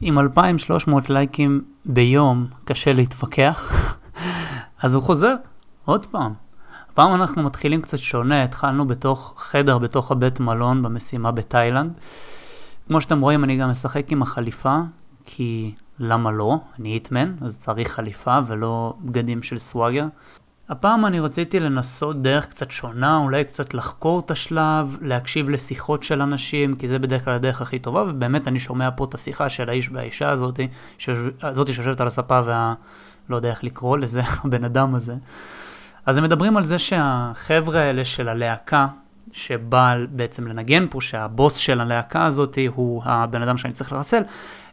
עם 2,300 לייקים ביום קשה להתווכח, אז הוא חוזר, עוד פעם. הפעם אנחנו מתחילים קצת שונה, התחלנו בתוך חדר, בתוך הבית מלון במשימה בתאילנד. כמו שאתם רואים אני גם משחק עם החליפה, כי למה לא? אני היטמן, אז צריך חליפה ולא בגדים של סוואגר. הפעם אני רציתי לנסות דרך קצת שונה, אולי קצת לחקור את השלב, להקשיב לשיחות של אנשים, כי זה בדרך כלל הדרך הכי טובה, ובאמת אני שומע פה את השיחה של האיש והאישה הזאתי, שיושב, הזאת שיושבת על הספה וה... לא יודע איך לקרוא לזה, הבן אדם הזה. אז הם מדברים על זה שהחבר'ה האלה של הלהקה, שבא בעצם לנגן פה, שהבוס של הלהקה הזאתי הוא הבן אדם שאני צריך לרסל,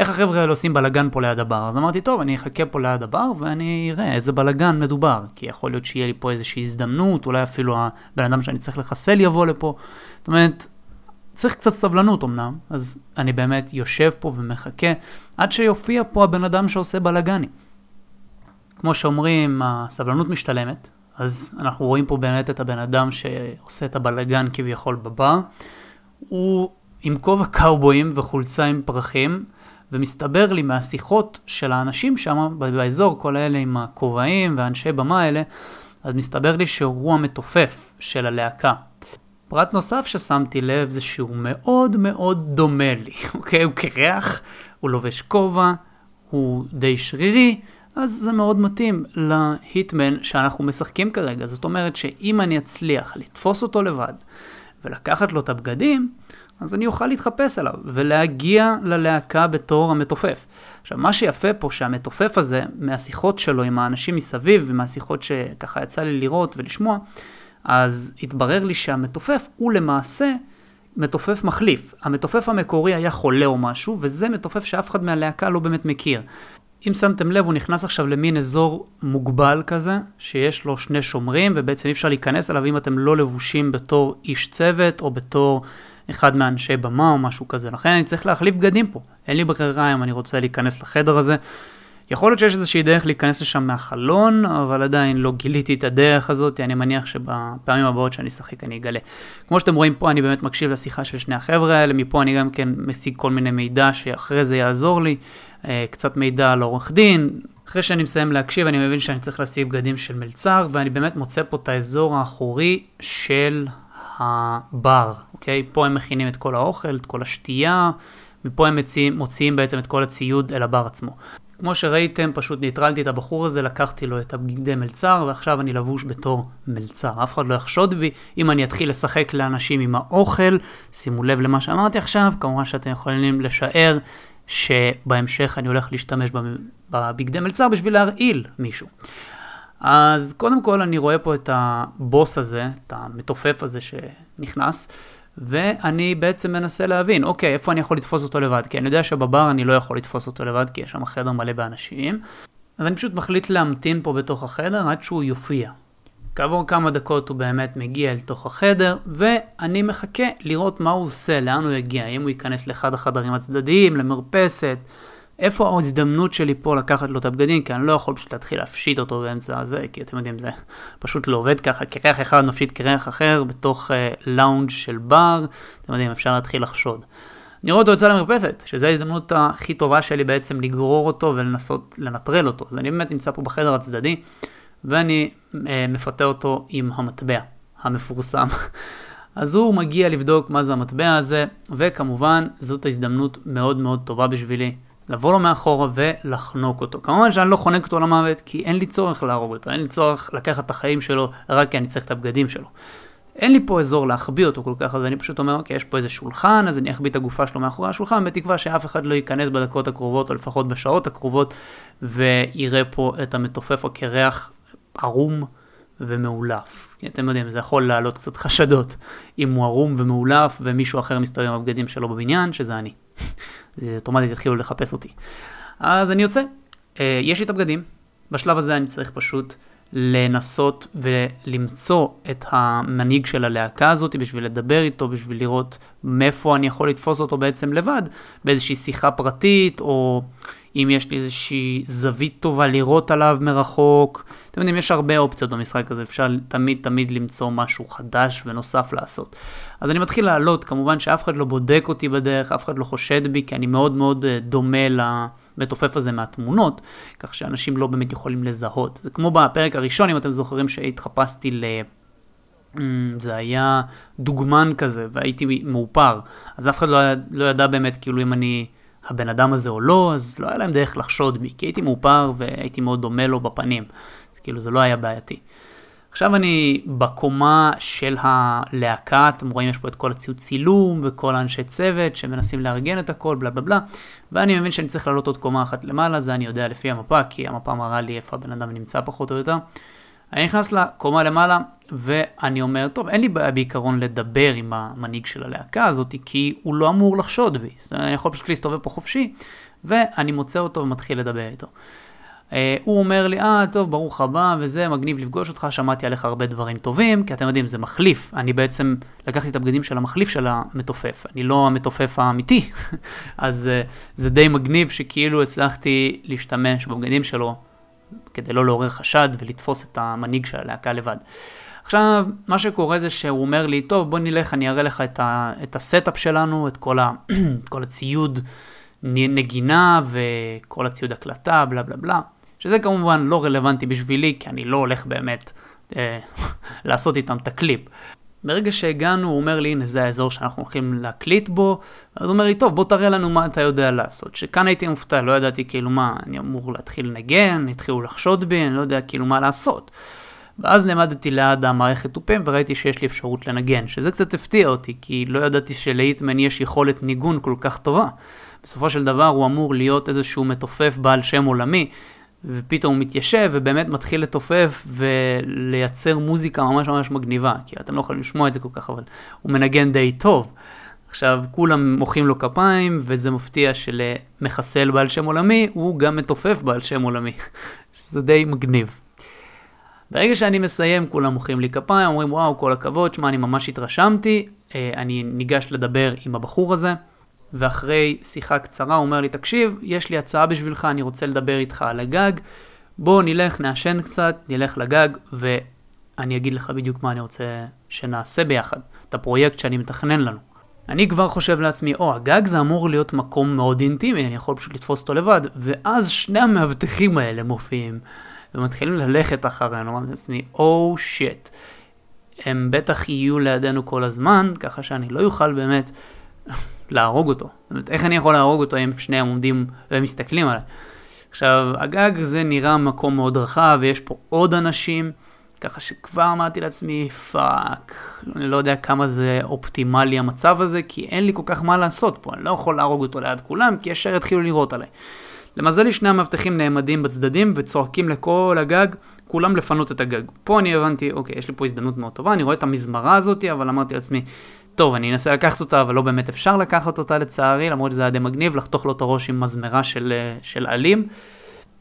איך החבר'ה האלה עושים בלאגן פה ליד הבר? אז אמרתי, טוב, אני אחכה פה ליד הבר ואני אראה איזה בלאגן מדובר, כי יכול להיות שיהיה לי פה איזושהי הזדמנות, אולי אפילו הבן אדם שאני צריך לחסל יבוא לפה. זאת אומרת, צריך קצת סבלנות אמנם, אז אני באמת יושב פה ומחכה עד שיופיע פה הבן אדם שעושה בלאגנים. כמו שאומרים, הסבלנות משתלמת, אז אנחנו רואים פה באמת את הבן אדם שעושה את הבלאגן כביכול בבר. הוא עם כובע קאובויים וחולצה עם פרחים, ומסתבר לי מהשיחות של האנשים שם באזור, כל אלה עם הכובעים ואנשי במה האלה, אז מסתבר לי שהוא המתופף של הלהקה. פרט נוסף ששמתי לב זה שהוא מאוד מאוד דומה לי, אוקיי? הוא קרח, הוא לובש כובע, הוא די שרירי, אז זה מאוד מתאים להיטמן שאנחנו משחקים כרגע. זאת אומרת שאם אני אצליח לתפוס אותו לבד ולקחת לו את הבגדים, אז אני אוכל להתחפש עליו ולהגיע ללהקה בתור המתופף. עכשיו, מה שיפה פה שהמתופף הזה, מהשיחות שלו עם האנשים מסביב ומהשיחות שככה יצא לי לראות ולשמוע, אז התברר לי שהמתופף הוא למעשה מתופף מחליף. המתופף המקורי היה חולה או משהו, וזה מתופף שאף אחד מהלהקה לא באמת מכיר. אם שמתם לב, הוא נכנס עכשיו למין אזור מוגבל כזה, שיש לו שני שומרים, ובעצם אי אפשר להיכנס אליו אם אתם לא לבושים בתור איש צוות או בתור אחד מאנשי במה או משהו כזה, לכן אני צריך להחליף בגדים פה. אין לי ברירה אם אני רוצה להיכנס לחדר הזה. יכול להיות שיש איזושהי דרך להיכנס לשם מהחלון, אבל עדיין לא גיליתי את הדרך הזאת, אני מניח שבפעמים הבאות שאני אשחק אני אגלה. כמו שאתם רואים פה, אני באמת מקשיב לשיחה של שני החבר'ה האלה, מפה אני גם כן משיג כל מיני מידע שאחרי זה יעזור לי, אה, קצת מידע על עורך דין. אחרי שאני מסיים להקשיב, אני מבין שאני צריך להשיג בגדים של מלצר, ואני באמת מוצא פה את האזור האחורי של הבר, אוקיי? פה הם מכינים את כל האוכל, את כל השתייה, מפה הם מציעים, מוציאים בעצם את כל הציוד אל הבר עצמו. כמו שראיתם, פשוט ניטרלתי את הבחור הזה, לקחתי לו את הבגדי מלצר, ועכשיו אני לבוש בתור מלצר. אף אחד לא יחשוד בי אם אני אתחיל לשחק לאנשים עם האוכל. שימו לב למה שאמרתי עכשיו, כמובן שאתם יכולים לשער שבהמשך אני הולך להשתמש בבגדי מלצר בשביל להרעיל מישהו. אז קודם כל אני רואה פה את הבוס הזה, את המתופף הזה שנכנס, ואני בעצם מנסה להבין, אוקיי, איפה אני יכול לתפוס אותו לבד? כי אני יודע שבבר אני לא יכול לתפוס אותו לבד, כי יש שם חדר מלא באנשים. אז אני פשוט מחליט להמתין פה בתוך החדר עד שהוא יופיע. כעבור כמה דקות הוא באמת מגיע אל תוך החדר, ואני מחכה לראות מה הוא עושה, לאן הוא יגיע, אם הוא ייכנס לאחד החדרים הצדדיים, למרפסת, איפה ההזדמנות שלי פה לקחת לו את הבגדים, כי אני לא יכול פשוט להתחיל להפשיט אותו באמצע הזה, כי אתם יודעים, זה פשוט לא עובד ככה, קרח אחד מפשיט קרח אחר בתוך אה, uh, לאונג' של בר, אתם יודעים, אפשר להתחיל לחשוד. אני רואה אותו יוצא למרפסת, שזו ההזדמנות הכי טובה שלי בעצם לגרור אותו ולנסות לנטרל אותו. אז אני באמת נמצא פה בחדר הצדדי, ואני uh, מפתה אותו עם המטבע המפורסם. אז הוא מגיע לבדוק מה זה המטבע הזה, וכמובן זאת ההזדמנות מאוד מאוד טובה בשבילי לבוא לו מאחורה ולחנוק אותו. כמובן שאני לא חונק אותו למוות, כי אין לי צורך להרוג אותו, אין לי צורך לקחת את החיים שלו, רק כי אני צריך את הבגדים שלו. אין לי פה אזור להחביא אותו כל כך, אז אני פשוט אומר, אוקיי, יש פה איזה שולחן, אז אני אחביא את הגופה שלו מאחורי השולחן, בתקווה שאף אחד לא ייכנס בדקות הקרובות, או לפחות בשעות הקרובות, ויראה פה את המתופף הקרח ערום ומאולף. כי אתם יודעים, זה יכול להעלות קצת חשדות, אם הוא ערום ומאולף, ומישהו אחר מסתובב עם הבגדים שלו בבניין, שזה אני. אוטומטית יתחילו לחפש אותי. אז אני יוצא. אה, יש לי את הבגדים. בשלב הזה אני צריך פשוט לנסות ולמצוא את המנהיג של הלהקה הזאת בשביל לדבר איתו, בשביל לראות מאיפה אני יכול לתפוס אותו בעצם לבד, באיזושהי שיחה פרטית, או אם יש לי איזושהי זווית טובה לראות עליו מרחוק. אתם יודעים, יש הרבה אופציות במשחק הזה, אפשר תמיד תמיד למצוא משהו חדש ונוסף לעשות. אז אני מתחיל לעלות, כמובן שאף אחד לא בודק אותי בדרך, אף אחד לא חושד בי, כי אני מאוד מאוד אה, דומה למתופף הזה מהתמונות, כך שאנשים לא באמת יכולים לזהות. זה כמו בפרק הראשון, אם אתם זוכרים שהתחפשתי ל... אמ, זה היה דוגמן כזה, והייתי מאופר, אז אף אחד לא, לא ידע באמת כאילו אם אני הבן אדם הזה או לא, אז לא היה להם דרך לחשוד בי, כי הייתי מאופר והייתי מאוד דומה לו בפנים, אז כאילו זה לא היה בעייתי. עכשיו אני בקומה של הלהקה, אתם רואים יש פה את כל הציוד צילום וכל האנשי צוות שמנסים לארגן את הכל, בלה בלה בלה, ואני מבין שאני צריך לעלות עוד קומה אחת למעלה, זה אני יודע לפי המפה, כי המפה מראה לי איפה הבן אדם נמצא פחות או יותר. אני נכנס לקומה למעלה, ואני אומר, טוב, אין לי בעיה בעיקרון לדבר עם המנהיג של הלהקה הזאת, כי הוא לא אמור לחשוד בי. זאת אומרת, אני יכול פשוט להסתובב פה חופשי, ואני מוצא אותו ומתחיל לדבר איתו. אה, הוא אומר לי, אה, טוב, ברוך הבא וזה, מגניב לפגוש אותך, שמעתי עליך הרבה דברים טובים, כי אתם יודעים, זה מחליף. אני בעצם לקחתי את הבגדים של המחליף של המתופף, אני לא המתופף האמיתי. אז אה, זה די מגניב שכאילו הצלחתי להשתמש בבגדים שלו כדי לא לעורר חשד ולתפוס את המנהיג של הלהקה לבד. עכשיו, מה שקורה זה שהוא אומר לי, טוב, בוא נלך, אני אראה לך את, ה, את הסטאפ שלנו, את כל, ה, את כל הציוד נגינה וכל הציוד הקלטה, בלה בלה בלה. שזה כמובן לא רלוונטי בשבילי, כי אני לא הולך באמת אה, לעשות איתם את הקליפ. ברגע שהגענו, הוא אומר לי, הנה זה האזור שאנחנו הולכים להקליט בו, אז הוא אומר לי, טוב, בוא תראה לנו מה אתה יודע לעשות. שכאן הייתי מופתע, לא ידעתי כאילו מה, אני אמור להתחיל לנגן, התחילו לחשוד בי, אני לא יודע כאילו מה לעשות. ואז נעמדתי ליד המערכת תופים וראיתי שיש לי אפשרות לנגן, שזה קצת הפתיע אותי, כי לא ידעתי שלהיטמן יש יכולת ניגון כל כך טובה. בסופו של דבר הוא אמור להיות איזשהו מתופף בעל שם עולמי, ופתאום הוא מתיישב ובאמת מתחיל לתופף ולייצר מוזיקה ממש ממש מגניבה, כי אתם לא יכולים לשמוע את זה כל כך, אבל הוא מנגן די טוב. עכשיו, כולם מוחאים לו כפיים, וזה מפתיע שלמחסל בעל שם עולמי, הוא גם מתופף בעל שם עולמי. זה די מגניב. ברגע שאני מסיים, כולם מוחאים לי כפיים, אומרים, וואו, כל הכבוד, שמע, אני ממש התרשמתי, אה, אני ניגש לדבר עם הבחור הזה. ואחרי שיחה קצרה הוא אומר לי, תקשיב, יש לי הצעה בשבילך, אני רוצה לדבר איתך על הגג, בוא נלך, נעשן קצת, נלך לגג, ואני אגיד לך בדיוק מה אני רוצה שנעשה ביחד, את הפרויקט שאני מתכנן לנו. אני כבר חושב לעצמי, או, הגג זה אמור להיות מקום מאוד אינטימי, אני יכול פשוט לתפוס אותו לבד, ואז שני המאבטחים האלה מופיעים, ומתחילים ללכת אחרינו, אמרתי לעצמי, או oh, שיט. הם בטח יהיו לידינו כל הזמן, ככה שאני לא אוכל באמת להרוג אותו. זאת אומרת, איך אני יכול להרוג אותו אם שני עומדים ומסתכלים לא עליי? עכשיו, הגג זה נראה מקום מאוד רחב, ויש פה עוד אנשים, ככה שכבר אמרתי לעצמי, פאק, אני לא יודע כמה זה אופטימלי המצב הזה, כי אין לי כל כך מה לעשות פה, אני לא יכול להרוג אותו ליד כולם, כי ישר יתחילו לירות עליי. למזלי, שני המאבטחים נעמדים בצדדים וצועקים לכל הגג, כולם לפנות את הגג. פה אני הבנתי, אוקיי, יש לי פה הזדמנות מאוד טובה, אני רואה את המזמרה הזאתי, אבל אמרתי לעצמי, טוב, אני אנסה לקחת אותה, אבל לא באמת אפשר לקחת אותה לצערי, למרות שזה היה די מגניב, לחתוך לו את הראש עם מזמרה של, אה, של עלים.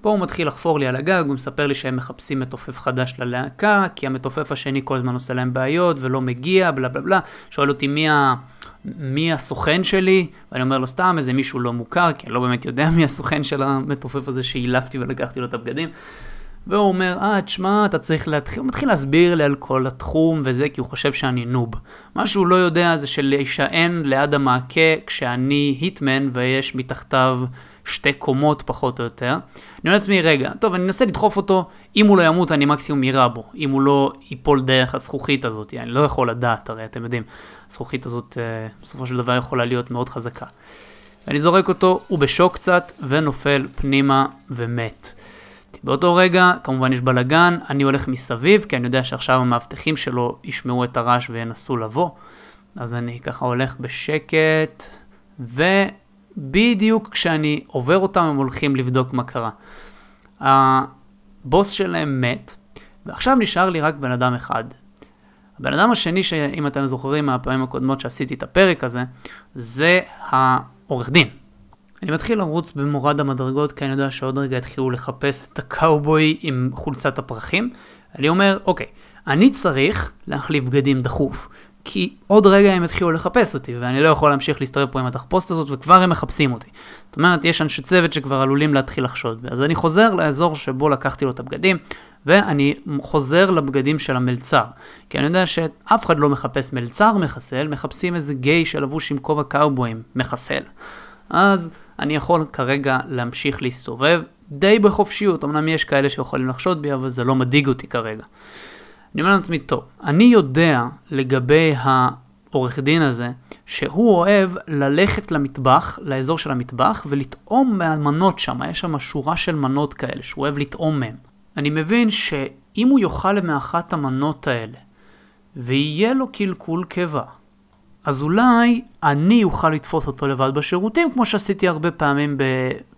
פה הוא מתחיל לחפור לי על הגג, הוא מספר לי שהם מחפשים מתופף חדש ללהקה, כי המתופף השני כל הזמן עושה להם בעיות ולא מגיע, בלה בלה בלה. שואל אותי מי, ה... מי הסוכן שלי, ואני אומר לו סתם איזה מישהו לא מוכר, כי אני לא באמת יודע מי הסוכן של המתופף הזה שהילפתי ולקחתי לו את הבגדים. והוא אומר, אה, תשמע, אתה צריך להתחיל, הוא מתחיל להסביר לי על כל התחום וזה, כי הוא חושב שאני נוב. מה שהוא לא יודע זה שלהישען ליד המעקה כשאני היטמן ויש מתחתיו שתי קומות פחות או יותר. אני אומר לעצמי, רגע, טוב, אני אנסה לדחוף אותו, אם הוא לא ימות אני מקסימום יירה בו, אם הוא לא ייפול דרך הזכוכית הזאת, אני לא יכול לדעת, הרי אתם יודעים, הזכוכית הזאת אה, בסופו של דבר יכולה להיות מאוד חזקה. אני זורק אותו, הוא בשוק קצת, ונופל פנימה ומת. באותו רגע, כמובן יש בלאגן, אני הולך מסביב, כי אני יודע שעכשיו המאבטחים שלו ישמעו את הרעש וינסו לבוא. אז אני ככה הולך בשקט, ובדיוק כשאני עובר אותם, הם הולכים לבדוק מה קרה. הבוס שלהם מת, ועכשיו נשאר לי רק בן אדם אחד. הבן אדם השני, שאם אתם זוכרים מהפעמים הקודמות שעשיתי את הפרק הזה, זה העורך דין. אני מתחיל לרוץ במורד המדרגות כי אני יודע שעוד רגע יתחילו לחפש את הקאובוי עם חולצת הפרחים. אני אומר, אוקיי, אני צריך להחליף בגדים דחוף, כי עוד רגע הם יתחילו לחפש אותי, ואני לא יכול להמשיך להסתובב פה עם התחפושת הזאת, וכבר הם מחפשים אותי. זאת אומרת, יש אנשי צוות שכבר עלולים להתחיל לחשוד בי. אז אני חוזר לאזור שבו לקחתי לו את הבגדים, ואני חוזר לבגדים של המלצר. כי אני יודע שאף אחד לא מחפש מלצר מחסל, מחפשים איזה גיי שלבוש עם כובע קאובויים מחסל. אז אני יכול כרגע להמשיך להסתובב די בחופשיות, אמנם יש כאלה שיכולים לחשוד בי, אבל זה לא מדאיג אותי כרגע. אני אומר לעצמי, טוב, אני יודע לגבי העורך דין הזה, שהוא אוהב ללכת למטבח, לאזור של המטבח, ולטעום מהמנות שם, יש שם שורה של מנות כאלה, שהוא אוהב לטעום מהן. אני מבין שאם הוא יאכל מאחת המנות האלה, ויהיה לו קלקול קיבה, אז אולי אני אוכל לתפוס אותו לבד בשירותים, כמו שעשיתי הרבה פעמים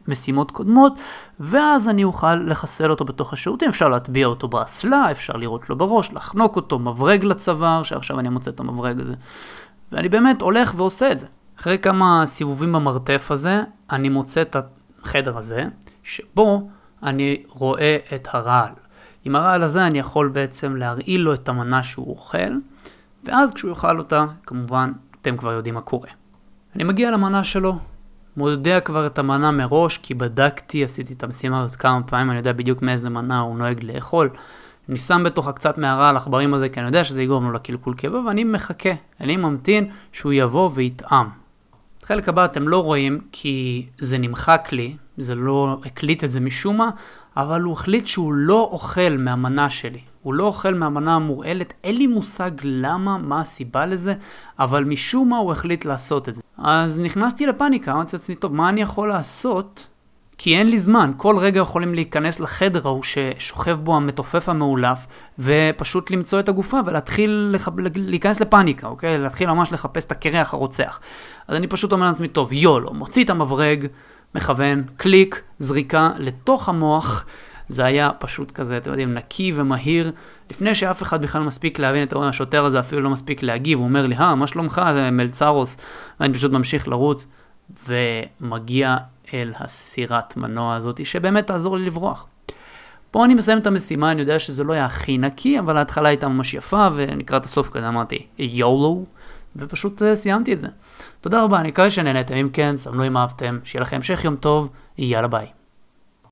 במשימות קודמות, ואז אני אוכל לחסל אותו בתוך השירותים, אפשר להטביע אותו באסלה, אפשר לירות לו בראש, לחנוק אותו, מברג לצוואר, שעכשיו אני מוצא את המברג הזה. ואני באמת הולך ועושה את זה. אחרי כמה סיבובים במרתף הזה, אני מוצא את החדר הזה, שבו אני רואה את הרעל. עם הרעל הזה אני יכול בעצם להרעיל לו את המנה שהוא אוכל, ואז כשהוא יאכל אותה, כמובן, אתם כבר יודעים מה קורה. אני מגיע למנה שלו, הוא יודע כבר את המנה מראש, כי בדקתי, עשיתי את המשימה הזאת כמה פעמים, אני יודע בדיוק מאיזה מנה הוא נוהג לאכול. אני שם בתוכה קצת מערה על עכברים הזה, כי אני יודע שזה יגרום לו לקלקול קיבה, ואני מחכה, אני ממתין שהוא יבוא ויתאם. את חלק הבא אתם לא רואים, כי זה נמחק לי, זה לא הקליט את זה משום מה, אבל הוא החליט שהוא לא אוכל מהמנה שלי. הוא לא אוכל מהמנה המורעלת, אין לי מושג למה, מה הסיבה לזה, אבל משום מה הוא החליט לעשות את זה. אז נכנסתי לפאניקה, אמרתי לעצמי, טוב, מה אני יכול לעשות? כי אין לי זמן, כל רגע יכולים להיכנס לחדר ההוא ששוכב בו המתופף המאולף, ופשוט למצוא את הגופה ולהתחיל לח... להיכנס לפאניקה, אוקיי? להתחיל ממש לחפש את הקרח הרוצח. אז אני פשוט אומר לעצמי, טוב, יולו, מוציא את המברג, מכוון, קליק, זריקה לתוך המוח. זה היה פשוט כזה, אתם יודעים, נקי ומהיר. לפני שאף אחד בכלל מספיק להבין את השוטר הזה, אפילו לא מספיק להגיב, הוא אומר לי, אה, מה שלומך, אה, מלצרוס? ואני פשוט ממשיך לרוץ, ומגיע אל הסירת מנוע הזאת, שבאמת תעזור לי לברוח. פה אני מסיים את המשימה, אני יודע שזה לא היה הכי נקי, אבל ההתחלה הייתה ממש יפה, ולקראת הסוף כזה אמרתי, יולו. ופשוט אה, סיימתי את זה. תודה רבה, אני מקווה שנהנתם, אם כן, סמנו אם אהבתם, שיהיה לכם המשך יום טוב, יאללה ביי.